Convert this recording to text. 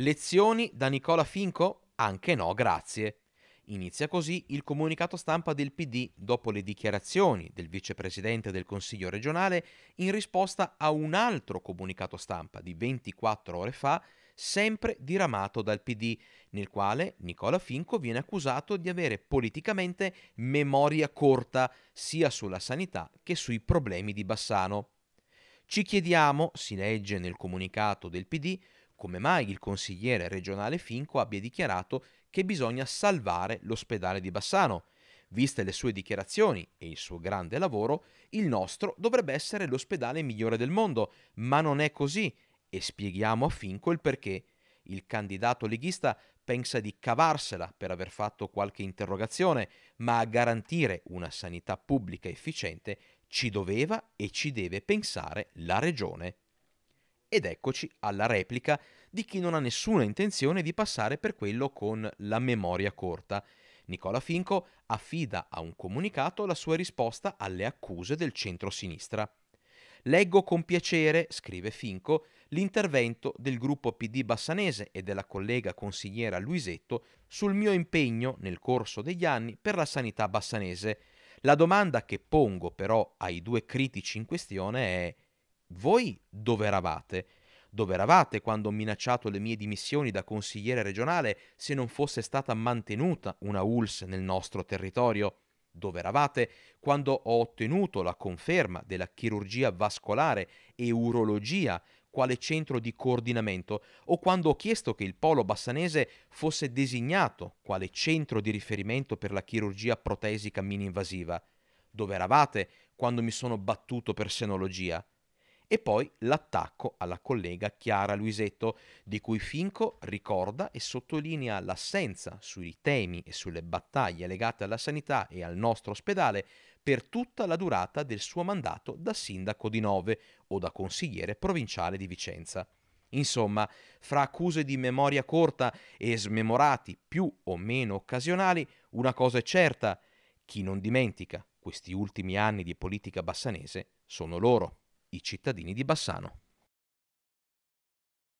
Lezioni da Nicola Finco? Anche no, grazie. Inizia così il comunicato stampa del PD dopo le dichiarazioni del vicepresidente del Consiglio regionale in risposta a un altro comunicato stampa di 24 ore fa, sempre diramato dal PD, nel quale Nicola Finco viene accusato di avere politicamente memoria corta sia sulla sanità che sui problemi di Bassano. Ci chiediamo, si legge nel comunicato del PD, come mai il consigliere regionale Finco abbia dichiarato che bisogna salvare l'ospedale di Bassano. Viste le sue dichiarazioni e il suo grande lavoro, il nostro dovrebbe essere l'ospedale migliore del mondo, ma non è così e spieghiamo a Finco il perché. Il candidato leghista pensa di cavarsela per aver fatto qualche interrogazione, ma a garantire una sanità pubblica efficiente ci doveva e ci deve pensare la Regione. Ed eccoci alla replica di chi non ha nessuna intenzione di passare per quello con la memoria corta. Nicola Finco affida a un comunicato la sua risposta alle accuse del centro-sinistra. Leggo con piacere, scrive Finco, l'intervento del gruppo PD bassanese e della collega consigliera Luisetto sul mio impegno nel corso degli anni per la sanità bassanese. La domanda che pongo però ai due critici in questione è voi dove eravate? Dove eravate quando ho minacciato le mie dimissioni da consigliere regionale se non fosse stata mantenuta una ULS nel nostro territorio? Dove eravate quando ho ottenuto la conferma della chirurgia vascolare e urologia quale centro di coordinamento o quando ho chiesto che il polo bassanese fosse designato quale centro di riferimento per la chirurgia protesica mini-invasiva? Dove eravate quando mi sono battuto per senologia? E poi l'attacco alla collega Chiara Luisetto, di cui Finco ricorda e sottolinea l'assenza sui temi e sulle battaglie legate alla sanità e al nostro ospedale per tutta la durata del suo mandato da sindaco di Nove o da consigliere provinciale di Vicenza. Insomma, fra accuse di memoria corta e smemorati più o meno occasionali, una cosa è certa, chi non dimentica questi ultimi anni di politica bassanese sono loro i cittadini di Bassano.